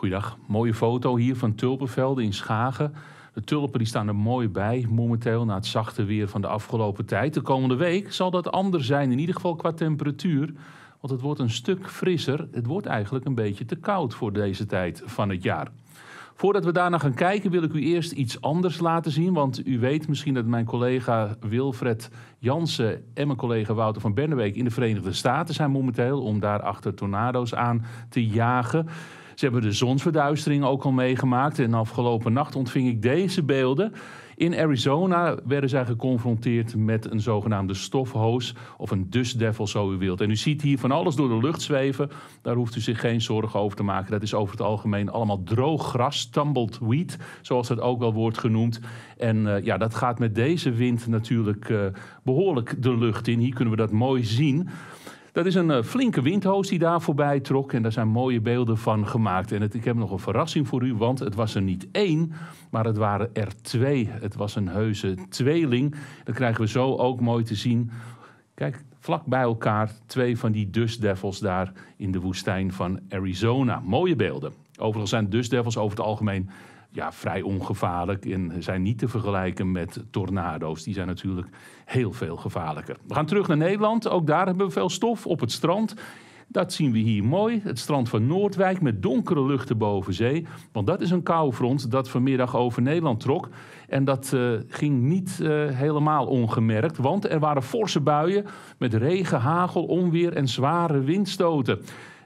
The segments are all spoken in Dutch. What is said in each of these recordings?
Goeiedag. Mooie foto hier van tulpenvelden in Schagen. De tulpen die staan er mooi bij momenteel na het zachte weer van de afgelopen tijd. De komende week zal dat anders zijn, in ieder geval qua temperatuur. Want het wordt een stuk frisser. Het wordt eigenlijk een beetje te koud voor deze tijd van het jaar. Voordat we daarna gaan kijken, wil ik u eerst iets anders laten zien. Want u weet misschien dat mijn collega Wilfred Jansen en mijn collega Wouter van Berneweek in de Verenigde Staten zijn momenteel om daar achter tornado's aan te jagen. Ze hebben de zonsverduistering ook al meegemaakt. En afgelopen nacht ontving ik deze beelden. In Arizona werden zij geconfronteerd met een zogenaamde stofhoos of een dust devil, zo u wilt. En u ziet hier van alles door de lucht zweven. Daar hoeft u zich geen zorgen over te maken. Dat is over het algemeen allemaal droog gras, tumbled wheat, zoals dat ook wel wordt genoemd. En eh, ja, dat gaat met deze wind natuurlijk eh, behoorlijk de lucht in. Hier kunnen we dat mooi zien. Dat is een eh, flinke windhoos die daar voorbij trok. En daar zijn mooie beelden van gemaakt. En ik heb nog een verrassing voor u, want het was er niet één, maar het waren er twee. Het was een heuse tweeling. Dat krijgen we zo ook mooi te zien. Kijk, vlak bij elkaar twee van die Dust Devils daar in de woestijn van Arizona. Mooie beelden. Overigens zijn Dust Devils over het algemeen ja, vrij ongevaarlijk en zijn niet te vergelijken met tornado's. Die zijn natuurlijk heel veel gevaarlijker. We gaan terug naar Nederland. Ook daar hebben we veel stof op het strand. Dat zien we hier mooi. Het strand van Noordwijk met donkere luchten boven zee. Want dat is een koufront dat vanmiddag over Nederland trok. En dat eh, ging niet eh, helemaal ongemerkt. Want er waren forse buien met regen, hagel, onweer en zware windstoten.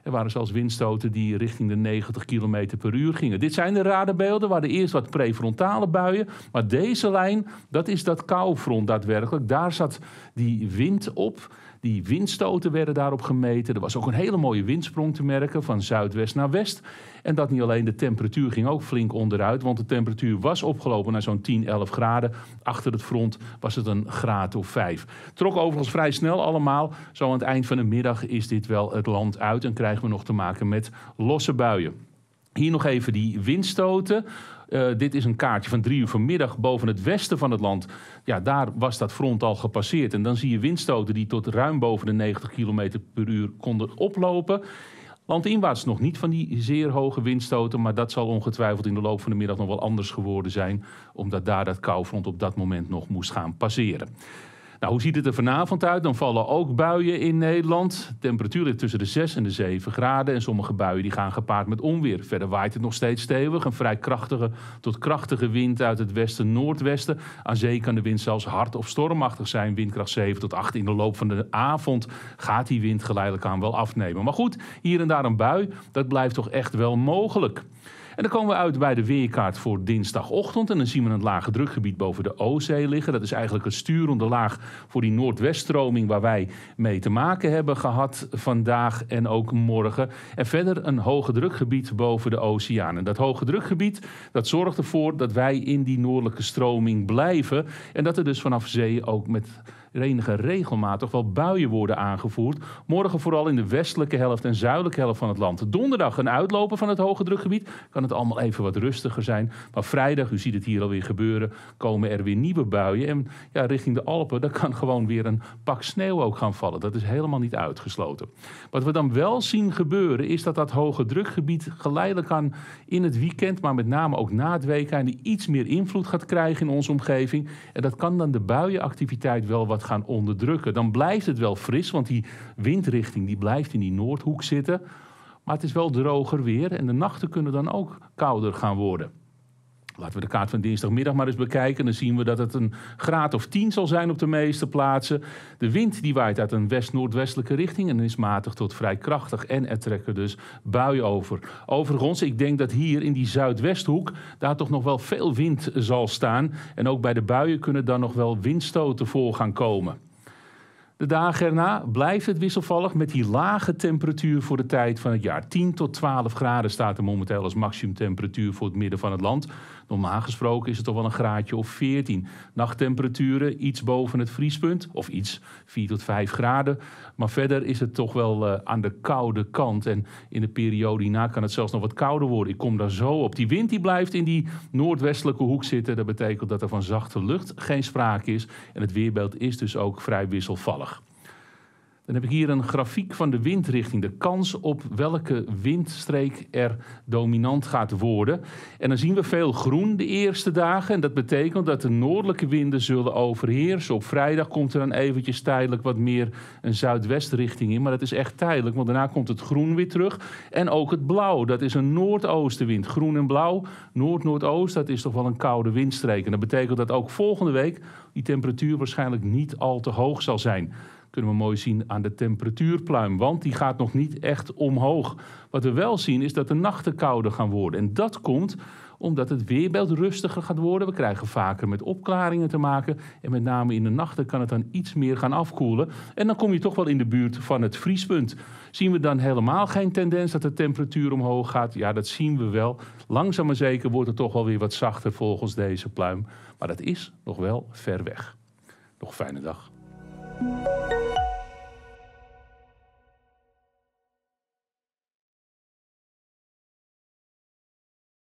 Er waren zelfs windstoten die richting de 90 km per uur gingen. Dit zijn de radarbeelden, waar de eerst wat prefrontale buien. Maar deze lijn, dat is dat koufront daadwerkelijk. Daar zat die wind op. Die windstoten werden daarop gemeten. Er was ook een hele mooie windsprong te merken van zuidwest naar west. En dat niet alleen, de temperatuur ging ook flink onderuit. Want de temperatuur was opgelopen naar zo'n 10, 11 graden. Achter het front was het een graad of 5. Trok overigens vrij snel allemaal. Zo aan het eind van de middag is dit wel het land uit. En krijgen we nog te maken met losse buien. Hier nog even die windstoten. Eh, dit is een kaartje van drie uur vanmiddag boven het westen van het land. Ja, daar was dat front al gepasseerd. En dan zie je windstoten die tot ruim boven de 90 km per uur konden oplopen. Landinwaarts nog niet van die zeer hoge windstoten, maar dat zal ongetwijfeld in de loop van de middag nog wel anders geworden zijn, omdat daar dat koufront op dat moment nog moest gaan passeren. Nou, hoe ziet het er vanavond uit? Dan vallen ook buien in Nederland. De temperatuur ligt tussen de 6 en de 7 graden. En sommige buien die gaan gepaard met onweer. Verder waait het nog steeds stevig. Een vrij krachtige tot krachtige wind uit het westen-noordwesten. Aan zee kan de wind zelfs hard of stormachtig zijn. Windkracht 7 tot 8. In de loop van de avond gaat die wind geleidelijk aan wel afnemen. Maar goed, hier en daar een bui. Dat blijft toch echt wel mogelijk. En dan komen we uit bij de weerkaart voor dinsdagochtend. En dan zien we een lage drukgebied boven de Oostzee liggen. Dat is eigenlijk een sturende laag voor die noordweststroming waar wij mee te maken hebben gehad vandaag en ook morgen. En verder een hoge drukgebied boven de oceaan. En dat hoge drukgebied dat zorgt ervoor dat wij in die noordelijke stroming blijven. En dat er dus vanaf zee ook met enige regelmatig wel buien worden aangevoerd. Morgen vooral in de westelijke helft en zuidelijke helft van het land. Donderdag een uitlopen van het hoge drukgebied. Kan het allemaal even wat rustiger zijn. Maar vrijdag, u ziet het hier alweer gebeuren, komen er weer nieuwe buien. En ja, richting de Alpen, daar kan gewoon weer een pak sneeuw ook gaan vallen. Dat is helemaal niet uitgesloten. Wat we dan wel zien gebeuren, is dat dat hoge drukgebied geleidelijk aan in het weekend, maar met name ook na het weekend, iets meer invloed gaat krijgen in onze omgeving. En dat kan dan de buienactiviteit wel wat gaan onderdrukken. Dan blijft het wel fris, want die windrichting die blijft in die noordhoek zitten. Maar het is wel droger weer en de nachten kunnen dan ook kouder gaan worden. Laten we de kaart van dinsdagmiddag maar eens bekijken. Dan zien we dat het een graad of 10 zal zijn op de meeste plaatsen. De wind die waait uit een west-noordwestelijke richting en is matig tot vrij krachtig. En er trekken dus buien over. Overigens, ik denk dat hier in die zuidwesthoek daar toch nog wel veel wind zal staan. En ook bij de buien kunnen dan nog wel windstoten voor gaan komen. De dagen erna blijft het wisselvallig met die lage temperatuur voor de tijd van het jaar. 10 tot 12 graden staat er momenteel als maximumtemperatuur voor het midden van het land. Normaal gesproken is het toch wel een graadje of 14. Nachttemperaturen iets boven het vriespunt, of iets 4 tot 5 graden. Maar verder is het toch wel eh, aan de koude kant. En in de periode hierna kan het zelfs nog wat kouder worden. Ik kom daar zo op. Die wind die blijft in die noordwestelijke hoek zitten. Dat betekent dat er van zachte lucht geen sprake is. En het weerbeeld is dus ook vrij wisselvallig. Dan heb ik hier een grafiek van de windrichting. De kans op welke windstreek er dominant gaat worden. En dan zien we veel groen de eerste dagen. En dat betekent dat de noordelijke winden zullen overheersen. Op vrijdag komt er dan eventjes tijdelijk wat meer een zuidwestrichting in. Maar dat is echt tijdelijk, want daarna komt het groen weer terug. En ook het blauw, dat is een noordoostenwind. Groen en blauw, noord-noordoost, dat is toch wel een koude windstreek. En dat betekent dat ook volgende week die temperatuur waarschijnlijk niet al te hoog zal zijn kunnen we mooi zien aan de temperatuurpluim, want die gaat nog niet echt omhoog. Wat we wel zien is dat de nachten kouder gaan worden. En dat komt omdat het weerbeeld rustiger gaat worden. We krijgen vaker met opklaringen te maken. En met name in de nachten kan het dan iets meer gaan afkoelen. En dan kom je toch wel in de buurt van het vriespunt. Zien we dan helemaal geen tendens dat de temperatuur omhoog gaat? Ja, dat zien we wel. Langzaam maar zeker wordt het toch wel weer wat zachter volgens deze pluim. Maar dat is nog wel ver weg. Nog een fijne dag.